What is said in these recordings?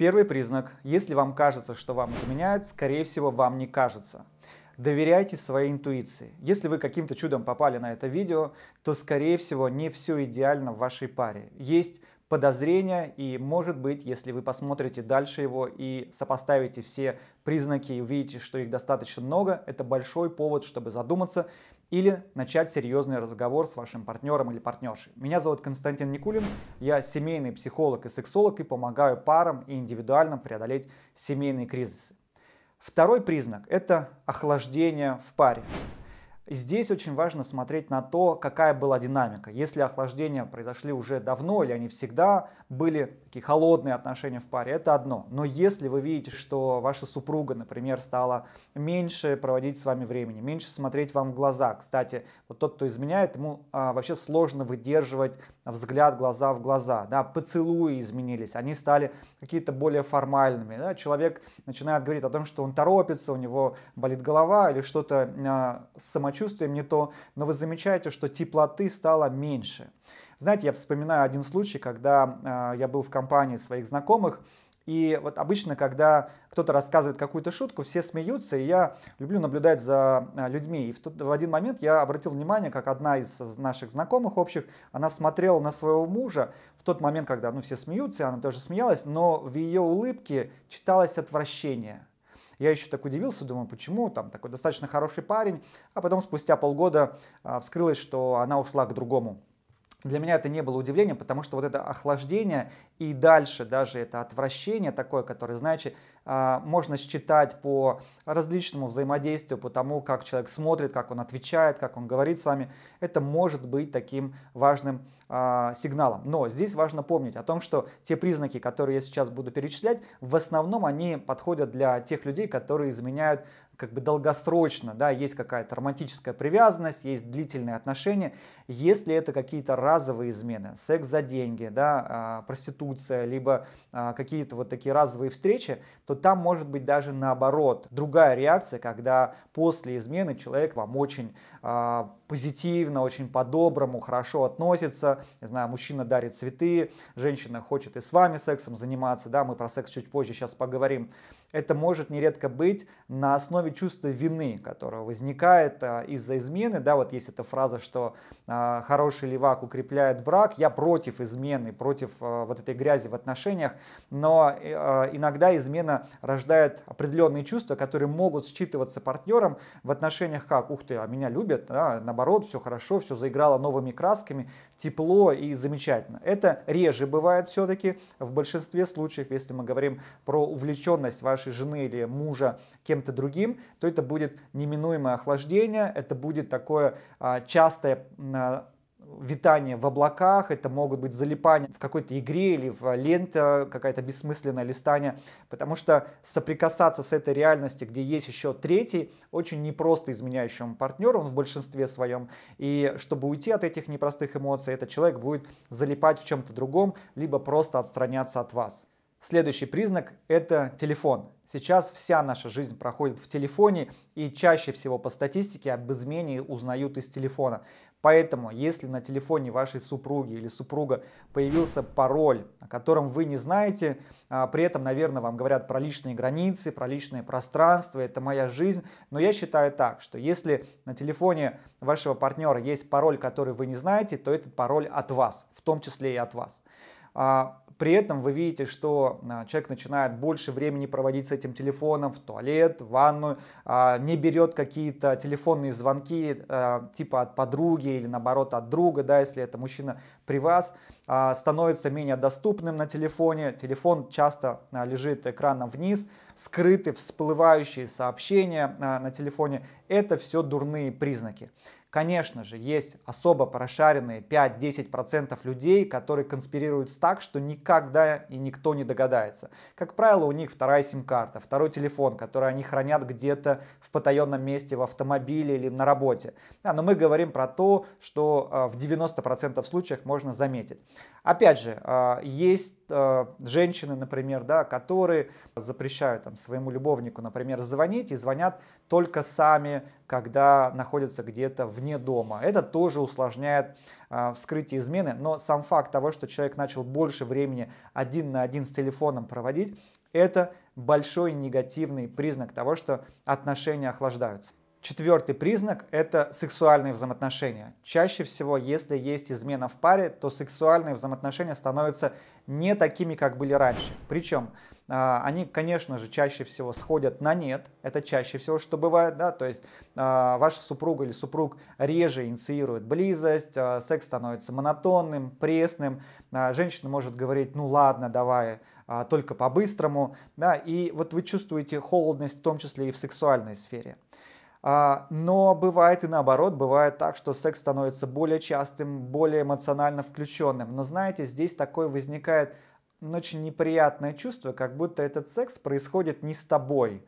Первый признак. Если вам кажется, что вам изменяют, скорее всего, вам не кажется. Доверяйте своей интуиции. Если вы каким-то чудом попали на это видео, то, скорее всего, не все идеально в вашей паре. Есть подозрения, и, может быть, если вы посмотрите дальше его и сопоставите все признаки и увидите, что их достаточно много, это большой повод, чтобы задуматься или начать серьезный разговор с вашим партнером или партнершей. Меня зовут Константин Никулин, я семейный психолог и сексолог и помогаю парам и индивидуально преодолеть семейные кризисы. Второй признак – это охлаждение в паре. Здесь очень важно смотреть на то, какая была динамика. Если охлаждения произошли уже давно или они всегда были такие холодные отношения в паре, это одно. Но если вы видите, что ваша супруга, например, стала меньше проводить с вами времени, меньше смотреть вам в глаза, кстати, вот тот, кто изменяет, ему а, вообще сложно выдерживать взгляд глаза в глаза. Да, поцелуи изменились, они стали какие-то более формальными. Да? Человек начинает говорить о том, что он торопится, у него болит голова или что-то а, с самочувствием не то, но вы замечаете, что теплоты стало меньше. Знаете, я вспоминаю один случай, когда э, я был в компании своих знакомых, и вот обычно, когда кто-то рассказывает какую-то шутку, все смеются, и я люблю наблюдать за а, людьми. И в, тот, в один момент я обратил внимание, как одна из наших знакомых общих, она смотрела на своего мужа в тот момент, когда ну, все смеются, и она тоже смеялась, но в ее улыбке читалось отвращение – я еще так удивился, думаю, почему, там такой достаточно хороший парень, а потом спустя полгода а, вскрылось, что она ушла к другому для меня это не было удивлением, потому что вот это охлаждение и дальше даже это отвращение такое, которое, знаете, а, можно считать по различному взаимодействию, по тому, как человек смотрит, как он отвечает, как он говорит с вами, это может быть таким важным а, сигналом. Но здесь важно помнить о том, что те признаки, которые я сейчас буду перечислять, в основном они подходят для тех людей, которые изменяют как бы долгосрочно, да, есть какая-то романтическая привязанность, есть длительные отношения, если это какие-то разовые измены, секс за деньги, да, а, проституция, либо а, какие-то вот такие разовые встречи, то там может быть даже наоборот другая реакция, когда после измены человек вам очень а, позитивно, очень по-доброму, хорошо относится, не знаю, мужчина дарит цветы, женщина хочет и с вами сексом заниматься, да, мы про секс чуть позже сейчас поговорим, это может нередко быть на основе чувства вины, которое возникает а, из-за измены. Да, вот есть эта фраза, что а, хороший левак укрепляет брак. Я против измены, против а, вот этой грязи в отношениях. Но э, иногда измена рождает определенные чувства, которые могут считываться партнером в отношениях как «Ух ты, а меня любят», да, наоборот, все хорошо, все заиграло новыми красками, тепло и замечательно. Это реже бывает все-таки в большинстве случаев, если мы говорим про увлеченность вашей вашей жены или мужа кем-то другим, то это будет неминуемое охлаждение, это будет такое а, частое а, витание в облаках, это могут быть залипания в какой-то игре или в ленте, какая-то бессмысленное листание, потому что соприкасаться с этой реальностью, где есть еще третий, очень непросто изменяющим партнером в большинстве своем, и чтобы уйти от этих непростых эмоций, этот человек будет залипать в чем-то другом, либо просто отстраняться от вас. Следующий признак – это телефон. Сейчас вся наша жизнь проходит в телефоне, и чаще всего по статистике об измене узнают из телефона. Поэтому, если на телефоне вашей супруги или супруга появился пароль, о котором вы не знаете, а при этом, наверное, вам говорят про личные границы, про личное пространство, это моя жизнь, но я считаю так, что если на телефоне вашего партнера есть пароль, который вы не знаете, то этот пароль от вас, в том числе и от вас. А, при этом вы видите, что а, человек начинает больше времени проводить с этим телефоном в туалет, в ванную, а, не берет какие-то телефонные звонки а, типа от подруги или наоборот от друга, да, если это мужчина при вас, становится менее доступным на телефоне, телефон часто лежит экраном вниз, скрыты всплывающие сообщения на телефоне, это все дурные признаки. Конечно же, есть особо прошаренные 5-10% людей, которые конспирируют так, что никогда и никто не догадается. Как правило, у них вторая сим-карта, второй телефон, который они хранят где-то в потаенном месте, в автомобиле или на работе. Да, но мы говорим про то, что а, в 90% случаях можно заметить. Опять же, а, есть а, женщины, например, да, которые запрещают там, своему любовнику, например, звонить и звонят только сами, когда находятся где-то вне дома. Это тоже усложняет э, вскрытие измены, но сам факт того, что человек начал больше времени один на один с телефоном проводить, это большой негативный признак того, что отношения охлаждаются. Четвертый признак – это сексуальные взаимоотношения. Чаще всего, если есть измена в паре, то сексуальные взаимоотношения становятся не такими, как были раньше. Причем а, они, конечно же, чаще всего сходят на нет. Это чаще всего, что бывает, да, то есть а, ваша супруга или супруг реже инициирует близость, а, секс становится монотонным, пресным, женщина может говорить, ну ладно, давай, только по-быстрому, да, и вот вы чувствуете холодность, в том числе и в сексуальной сфере. Но бывает и наоборот, бывает так, что секс становится более частым, более эмоционально включенным. Но знаете, здесь такой возникает очень неприятное чувство, как будто этот секс происходит не с тобой.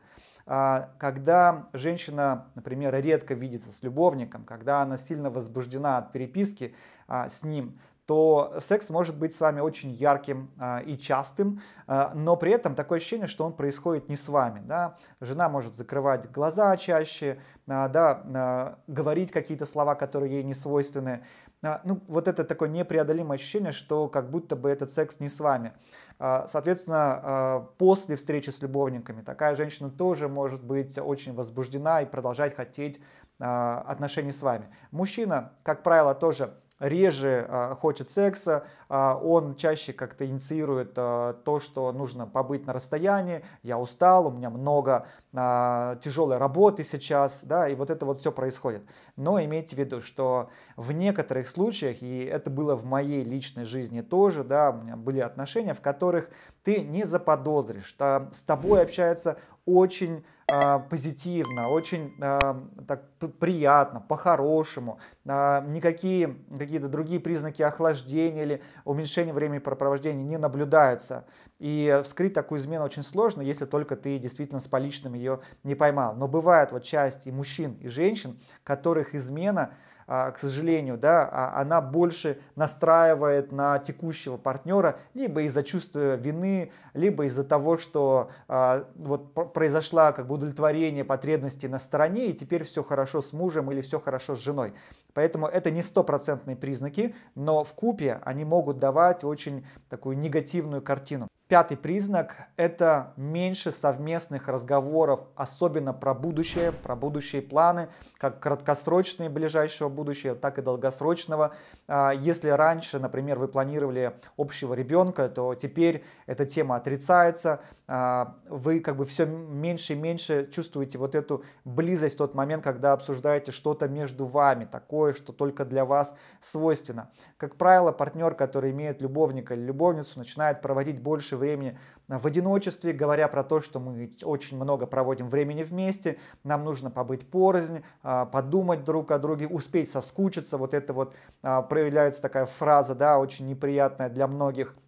А, когда женщина, например, редко видится с любовником, когда она сильно возбуждена от переписки а, с ним, то секс может быть с вами очень ярким а, и частым, но при этом такое ощущение, что он происходит не с вами. Да? Жена может закрывать глаза чаще, да, говорить какие-то слова, которые ей не свойственны. А, ну, вот это такое непреодолимое ощущение, что как будто бы этот секс не с вами. А, соответственно, а, после встречи с любовниками такая женщина тоже может быть очень возбуждена и продолжать хотеть отношений с вами. Мужчина, как правило, тоже реже а, хочет секса, а, он чаще как-то инициирует а, то, что нужно побыть на расстоянии, я устал, у меня много тяжелой работы сейчас, да, и вот это вот все происходит. Но имейте в виду, что в некоторых случаях, и это было в моей личной жизни тоже, да, у меня были отношения, в которых ты не заподозришь, что с тобой общается очень э, позитивно, очень э, так приятно, по-хорошему. Э, никакие какие-то другие признаки охлаждения или уменьшения времени пропровождения не наблюдаются. И вскрыть такую измену очень сложно, если только ты действительно с поличным ее не поймал. Но бывает вот часть и мужчин, и женщин, которых измена – а, к сожалению, да, а, она больше настраивает на текущего партнера, либо из-за чувства вины, либо из-за того, что а, вот произошла как бы удовлетворение потребностей на стороне, и теперь все хорошо с мужем или все хорошо с женой. Поэтому это не стопроцентные признаки, но в купе они могут давать очень такую негативную картину. Пятый признак – это меньше совместных разговоров, особенно про будущее, про будущие планы, как краткосрочные ближайшего будущего, так и долгосрочного. А, если раньше, например, вы планировали общего ребенка, то теперь эта тема отрицается, а, вы как бы все меньше и меньше чувствуете вот эту близость в тот момент, когда обсуждаете что-то между вами, такое, что только для вас свойственно. Как правило, партнер, который имеет любовника или любовницу, начинает проводить больше времени в одиночестве, говоря про то, что мы очень много проводим времени вместе, нам нужно побыть порознь, а, подумать друг о друге, успеть соскучиться. Вот это вот а, проявляется такая фраза, да, очень неприятная для многих –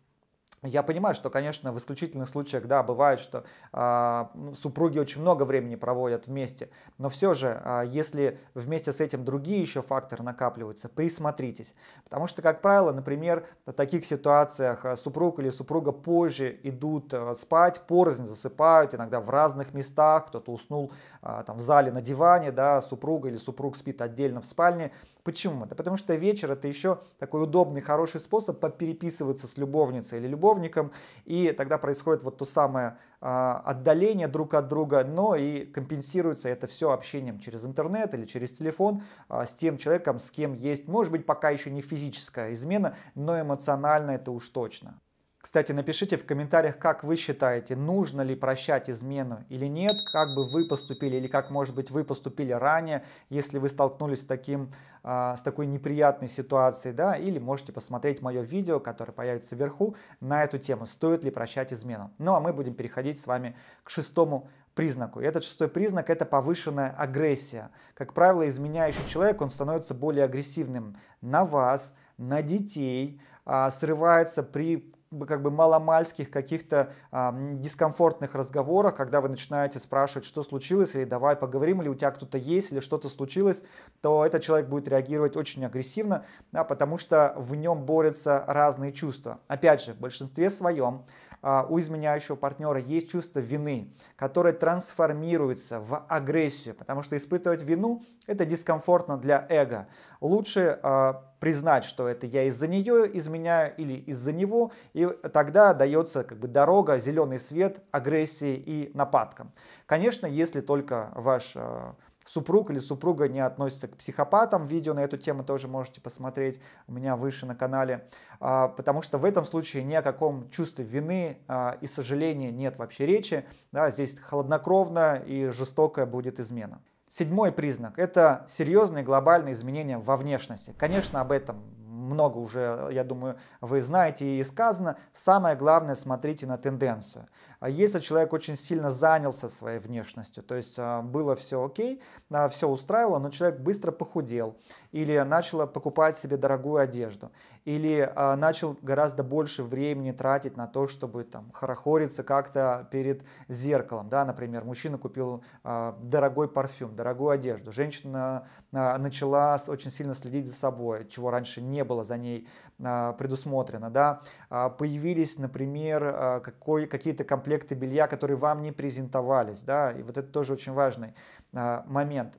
я понимаю, что, конечно, в исключительных случаях, да, бывает, что э, супруги очень много времени проводят вместе, но все же, э, если вместе с этим другие еще факторы накапливаются, присмотритесь. Потому что, как правило, например, в таких ситуациях а, супруг или супруга позже идут спать, порознь засыпают, иногда в разных местах, кто-то уснул э, там в зале на диване, да, супруга или супруг спит отдельно в спальне, Почему? Да потому что вечер это еще такой удобный, хороший способ попереписываться с любовницей или любовником, и тогда происходит вот то самое а, отдаление друг от друга, но и компенсируется это все общением через интернет или через телефон а, с тем человеком, с кем есть, может быть, пока еще не физическая измена, но эмоционально это уж точно. Кстати, напишите в комментариях, как вы считаете, нужно ли прощать измену или нет, как бы вы поступили или как, может быть, вы поступили ранее, если вы столкнулись с, таким, а, с такой неприятной ситуацией, да, или можете посмотреть мое видео, которое появится вверху, на эту тему, стоит ли прощать измену. Ну, а мы будем переходить с вами к шестому признаку. И этот шестой признак – это повышенная агрессия. Как правило, изменяющий человек, он становится более агрессивным на вас, на детей, а, срывается при как бы маломальских каких-то э, дискомфортных разговорах, когда вы начинаете спрашивать, что случилось, или давай поговорим, или у тебя кто-то есть, или что-то случилось, то этот человек будет реагировать очень агрессивно, да, потому что в нем борются разные чувства. Опять же, в большинстве своем а, у изменяющего партнера есть чувство вины, которое трансформируется в агрессию, потому что испытывать вину – это дискомфортно для эго. Лучше а, признать, что это я из-за нее изменяю или из-за него, и тогда дается как бы дорога, зеленый свет агрессии и нападкам. Конечно, если только ваш а, супруг или супруга не относится к психопатам. Видео на эту тему тоже можете посмотреть у меня выше на канале, а, потому что в этом случае ни о каком чувстве вины а, и сожаления нет вообще речи. Да, здесь холоднокровная и жестокая будет измена. Седьмой признак – это серьезные глобальные изменения во внешности. Конечно, об этом много уже, я думаю, вы знаете и сказано. Самое главное, смотрите на тенденцию. А если человек очень сильно занялся своей внешностью, то есть а, было все окей, а, все устраивало, но человек быстро похудел, или начала покупать себе дорогую одежду, или а, начал гораздо больше времени тратить на то, чтобы там хорохориться как-то перед зеркалом, да, например, мужчина купил а, дорогой парфюм, дорогую одежду, женщина а, начала очень сильно следить за собой, чего раньше не было за ней а, предусмотрено, да, а, появились, например, а, какой какие-то комплекты белья, которые вам не презентовались, да, и вот это тоже очень важный момент.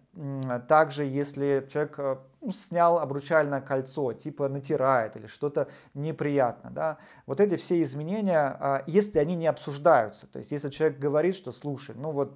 Также, если человек ну, снял обручальное кольцо, типа натирает или что-то неприятно, да, вот эти все изменения, если они не обсуждаются, то есть если человек говорит, что слушай, ну вот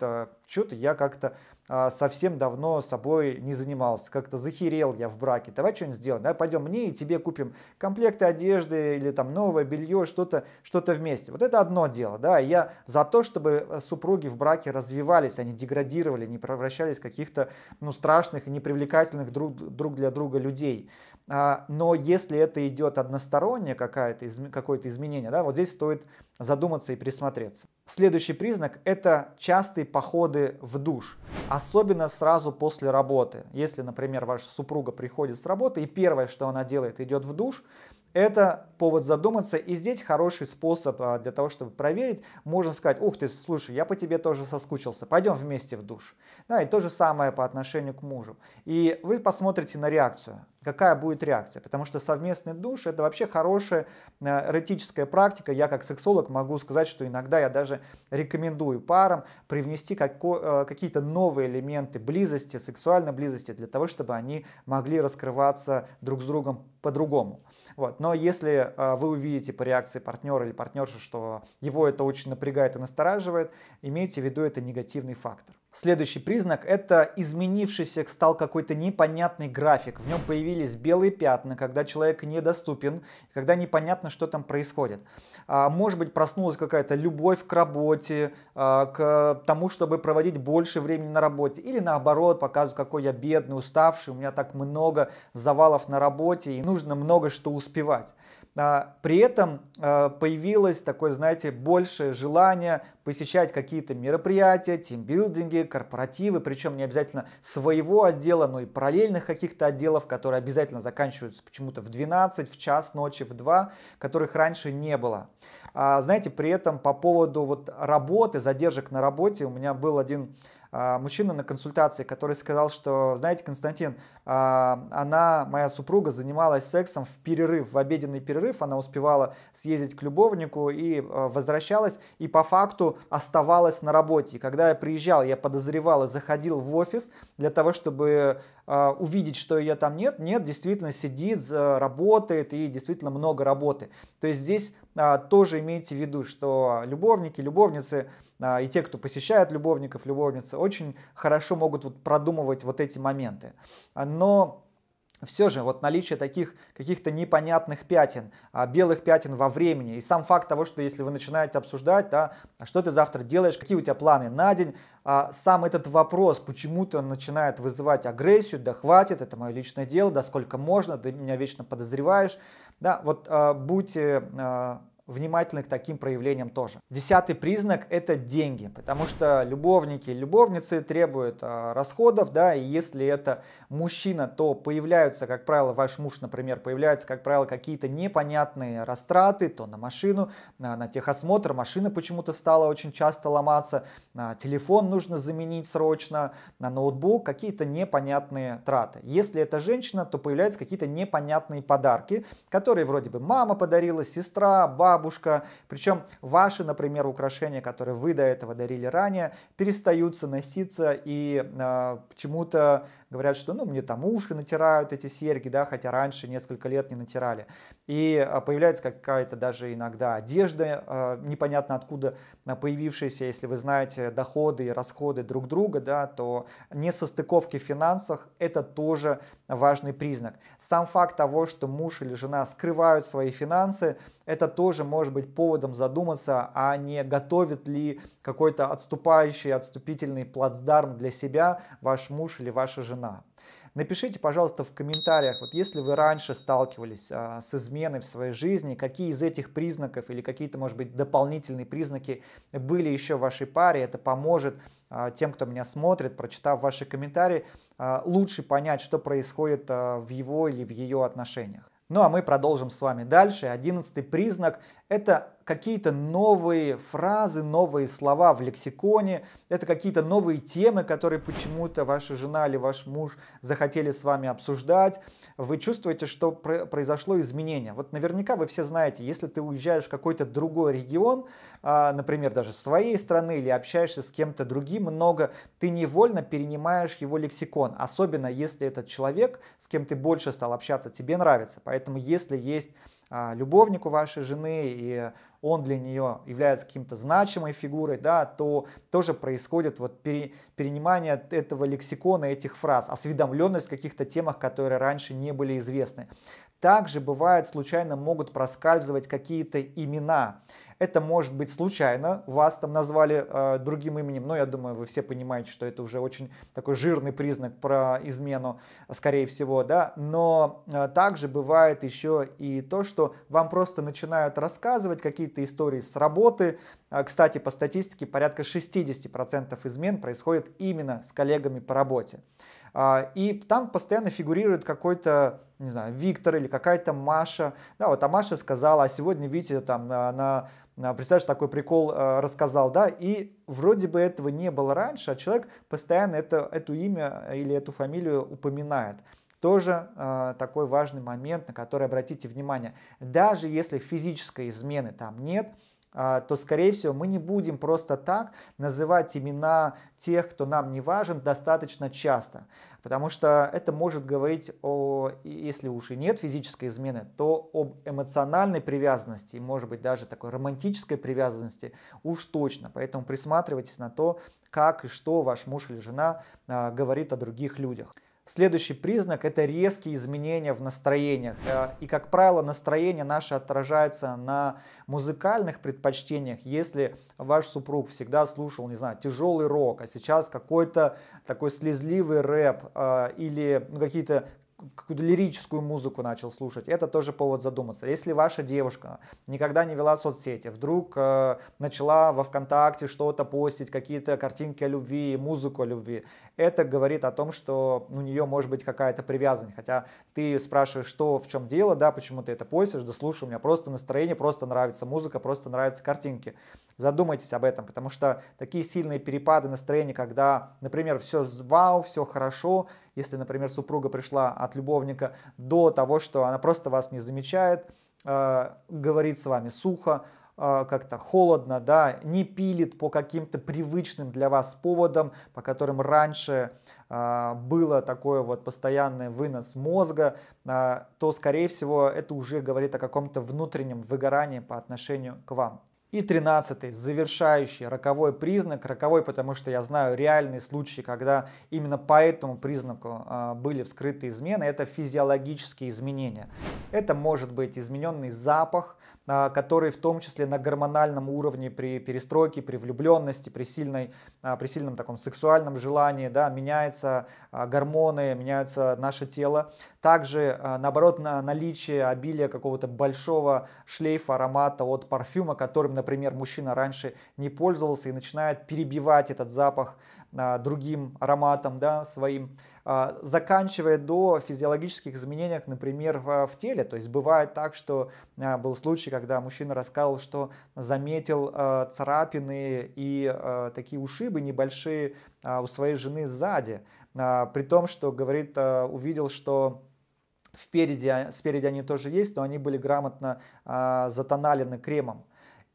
что-то я как-то а, совсем давно собой не занимался, как-то захерел я в браке, давай что-нибудь сделаем, давай пойдем мне и тебе купим комплекты одежды или там новое белье, что-то что вместе. Вот это одно дело, да, я за то, чтобы э, супруги в браке развивались, они деградировали, не превращались в каких-то, ну, страшных и непривлекательных друг, друг для друга людей. А, но если это идет одностороннее какое-то, какое-то изменение, да, вот здесь стоит задуматься и присмотреться. Следующий признак – это частые походы в душ, особенно сразу после работы. Если, например, ваша супруга приходит с работы и первое, что она делает, идет в душ, это повод задуматься. И здесь хороший способ а, для того, чтобы проверить. Можно сказать, ух ты, слушай, я по тебе тоже соскучился, пойдем вместе в душ. Да, и то же самое по отношению к мужу. И вы посмотрите на реакцию, какая будет реакция. Потому что совместный душ это вообще хорошая э, эротическая практика. Я как сексолог могу сказать, что иногда я даже рекомендую парам привнести э, какие-то новые элементы близости, сексуальной близости, для того, чтобы они могли раскрываться друг с другом по-другому. Вот. Но если а, вы увидите по реакции партнера или партнерши, что его это очень напрягает и настораживает, имейте в виду это негативный фактор. Следующий признак – это изменившийся стал какой-то непонятный график. В нем появились белые пятна, когда человек недоступен, когда непонятно, что там происходит. А, может быть, проснулась какая-то любовь к работе, а, к тому, чтобы проводить больше времени на работе. Или наоборот, показывает, какой я бедный, уставший, у меня так много завалов на работе, и нужно много что успевать. А, при этом а, появилось такое, знаете, большее желание посещать какие-то мероприятия, тимбилдинги, корпоративы, причем не обязательно своего отдела, но и параллельных каких-то отделов, которые обязательно заканчиваются почему-то в 12, в час ночи, в 2, которых раньше не было. А, знаете, при этом по поводу вот работы, задержек на работе, у меня был один а, мужчина на консультации, который сказал, что, знаете, Константин, а, она, моя супруга, занималась сексом в перерыв, в обеденный перерыв, она успевала съездить к любовнику и э, возвращалась, и по факту оставалась на работе. И когда я приезжал, я подозревал и заходил в офис для того, чтобы э, увидеть, что ее там нет. Нет, действительно сидит, э, работает и действительно много работы. То есть здесь а, тоже имейте в виду, что любовники, любовницы – а, и те, кто посещает любовников, любовницы, очень хорошо могут вот продумывать вот эти моменты. А, но все же вот наличие таких каких-то непонятных пятен, а, белых пятен во времени и сам факт того, что если вы начинаете обсуждать, да, что ты завтра делаешь, какие у тебя планы на день, сам этот вопрос почему-то начинает вызывать агрессию, да хватит, это мое личное дело, да сколько можно, ты меня вечно подозреваешь, да, вот будьте внимательны к таким проявлениям тоже. Десятый признак – это деньги, потому что любовники, любовницы требуют а, расходов, да, и если это мужчина, то появляются, как правило, ваш муж, например, появляются, как правило, какие-то непонятные растраты, то на машину, на, на техосмотр, машина почему-то стала очень часто ломаться, на телефон нужно заменить срочно, на ноутбук, какие-то непонятные траты. Если это женщина, то появляются какие-то непонятные подарки, которые вроде бы мама подарила, сестра, баба, бабушка. Причем ваши, например, украшения, которые вы до этого дарили ранее, перестают носиться и э, а, почему-то говорят, что ну мне там уши натирают эти серьги, да, хотя раньше несколько лет не натирали. И а, появляется какая-то даже иногда одежда, а, непонятно откуда а, появившаяся, если вы знаете доходы и расходы друг друга, да, то несостыковки в финансах это тоже важный признак. Сам факт того, что муж или жена скрывают свои финансы, это тоже может быть поводом задуматься, а не готовит ли какой-то отступающий, отступительный плацдарм для себя ваш муж или ваша жена жена. Напишите, пожалуйста, в комментариях, вот если вы раньше сталкивались а, с изменой в своей жизни, какие из этих признаков или какие-то, может быть, дополнительные признаки были еще в вашей паре, это поможет а, тем, кто меня смотрит, прочитав ваши комментарии, а, лучше понять, что происходит а, в его или в ее отношениях. Ну а мы продолжим с вами дальше. Одиннадцатый признак это какие-то новые фразы, новые слова в лексиконе, это какие-то новые темы, которые почему-то ваша жена или ваш муж захотели с вами обсуждать. Вы чувствуете, что произошло изменение. Вот наверняка вы все знаете, если ты уезжаешь в какой-то другой регион, а, например, даже своей страны или общаешься с кем-то другим много, ты невольно перенимаешь его лексикон, особенно если этот человек, с кем ты больше стал общаться, тебе нравится. Поэтому если есть а, любовнику вашей жены, и он для нее является каким-то значимой фигурой, да, то тоже происходит вот пере, перенимание этого лексикона, этих фраз, осведомленность в каких-то темах, которые раньше не были известны. Также бывает, случайно могут проскальзывать какие-то имена. Это может быть случайно, вас там назвали э, другим именем, но я думаю, вы все понимаете, что это уже очень такой жирный признак про измену, скорее всего, да. Но э, также бывает еще и то, что вам просто начинают рассказывать какие-то истории с работы. Э, кстати, по статистике порядка 60% измен происходит именно с коллегами по работе. Э, и там постоянно фигурирует какой-то, не знаю, Виктор или какая-то Маша. Да, вот, а Маша сказала, а сегодня, видите, там э, на а, представляешь, такой прикол а, рассказал, да, и вроде бы этого не было раньше, а человек постоянно это, это имя э, или эту фамилию упоминает. Тоже э, такой важный момент, на который обратите внимание. Даже если физической измены там нет, а, то, скорее всего, мы не будем просто так называть имена тех, кто нам не важен, достаточно часто. Потому что это может говорить о, если уж и нет физической измены, то об эмоциональной привязанности, может быть, даже такой романтической привязанности уж точно. Поэтому присматривайтесь на то, как и что ваш муж или жена а, говорит о других людях. Следующий признак – это резкие изменения в настроениях. Э, и, как правило, настроение наше отражается на музыкальных предпочтениях. Если ваш супруг всегда слушал, не знаю, тяжелый рок, а сейчас какой-то такой слезливый рэп э, или ну, какие-то какую-то лирическую музыку начал слушать, это тоже повод задуматься. Если ваша девушка никогда не вела соцсети, вдруг э, начала во ВКонтакте что-то постить, какие-то картинки о любви, музыку о любви, это говорит о том, что у нее может быть какая-то привязанность. Хотя ты спрашиваешь, что в чем дело, да, почему ты это постишь, да слушай, у меня просто настроение, просто нравится музыка, просто нравятся картинки. Задумайтесь об этом, потому что такие сильные перепады настроения, когда, например, все вау, все хорошо, если, например, супруга пришла от любовника до того, что она просто вас не замечает, э, говорит с вами сухо, э, как-то холодно, да, не пилит по каким-то привычным для вас поводам, по которым раньше э, было такое вот постоянный вынос мозга, э, то, скорее всего, это уже говорит о каком-то внутреннем выгорании по отношению к вам. И тринадцатый, завершающий, роковой признак. Роковой, потому что я знаю реальные случаи, когда именно по этому признаку э, были вскрыты измены. Это физиологические изменения. Это может быть измененный запах, э, который в том числе на гормональном уровне при перестройке, при влюбленности, при, сильной, э, при сильном таком сексуальном желании, да, меняются гормоны, меняется наше тело. Также, наоборот, на наличие обилия какого-то большого шлейфа аромата от парфюма, который например, мужчина раньше не пользовался и начинает перебивать этот запах а, другим ароматом да, своим, а, заканчивая до физиологических изменений, например, в теле. То есть бывает так, что а, был случай, когда мужчина рассказывал, что заметил царапины и такие ушибы небольшие у своей жены сзади, при том, что, говорит, увидел, что Впереди, спереди они тоже есть, но они были грамотно э, затоналены кремом.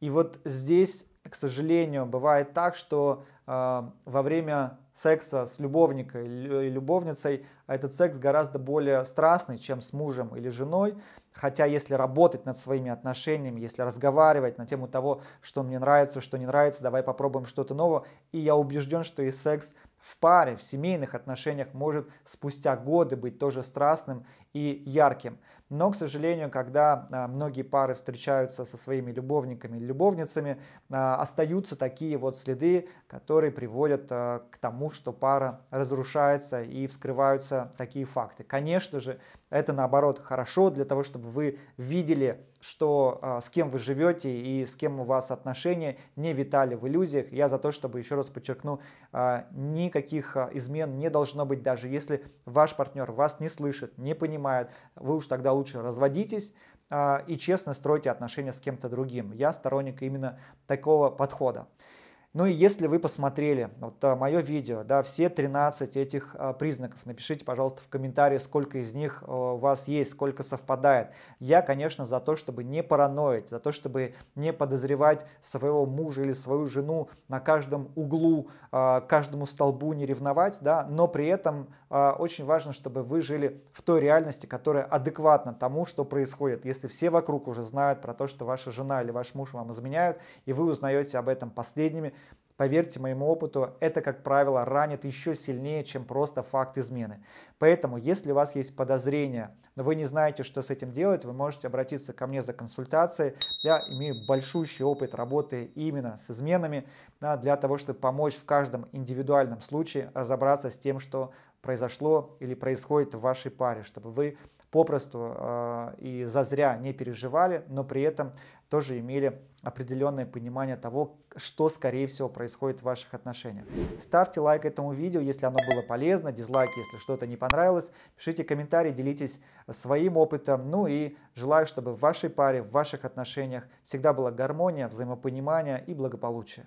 И вот здесь, к сожалению, бывает так, что э, во время секса с любовником и э, любовницей, а этот секс гораздо более страстный, чем с мужем или женой. Хотя если работать над своими отношениями, если разговаривать на тему того, что мне нравится, что не нравится, давай попробуем что-то новое, и я убежден, что и секс в паре, в семейных отношениях может спустя годы быть тоже страстным и ярким. Но, к сожалению, когда а, многие пары встречаются со своими любовниками или любовницами, а, остаются такие вот следы, которые приводят а, к тому, тому, что пара разрушается и вскрываются такие факты. Конечно же, это наоборот хорошо для того, чтобы вы видели, что а, с кем вы живете и с кем у вас отношения, не витали в иллюзиях. Я за то, чтобы, еще раз подчеркну, а, никаких а, измен не должно быть, даже если ваш партнер вас не слышит, не понимает, вы уж тогда лучше разводитесь, и честно стройте отношения с кем-то другим. Я сторонник именно такого подхода. Ну и если вы посмотрели вот а, мое видео, да, все 13 этих а, признаков, напишите, пожалуйста, в комментарии, сколько из них а, у вас есть, сколько совпадает. Я, конечно, за то, чтобы не параноить, за то, чтобы не подозревать своего мужа или свою жену на каждом углу, каждому столбу не ревновать, да, но при этом очень важно, чтобы вы жили в той реальности, которая адекватна тому, что происходит. Если все вокруг уже знают про то, что ваша жена или ваш муж вам изменяют, и вы узнаете об этом последними, Поверьте моему опыту, это, как правило, ранит еще сильнее, чем просто факт измены. Поэтому, если у вас есть подозрения, но вы не знаете, что с этим делать, вы можете обратиться ко мне за консультацией. Я имею большущий опыт работы именно с изменами, да, для того, чтобы помочь в каждом индивидуальном случае разобраться с тем, что произошло или происходит в вашей паре, чтобы вы попросту э, и зазря не переживали, но при этом тоже имели определенное понимание того, что, скорее всего, происходит в ваших отношениях. Ставьте лайк этому видео, если оно было полезно, дизлайк, если что-то не понравилось. Пишите комментарии, делитесь своим опытом. Ну и желаю, чтобы в вашей паре, в ваших отношениях всегда была гармония, взаимопонимание и благополучие.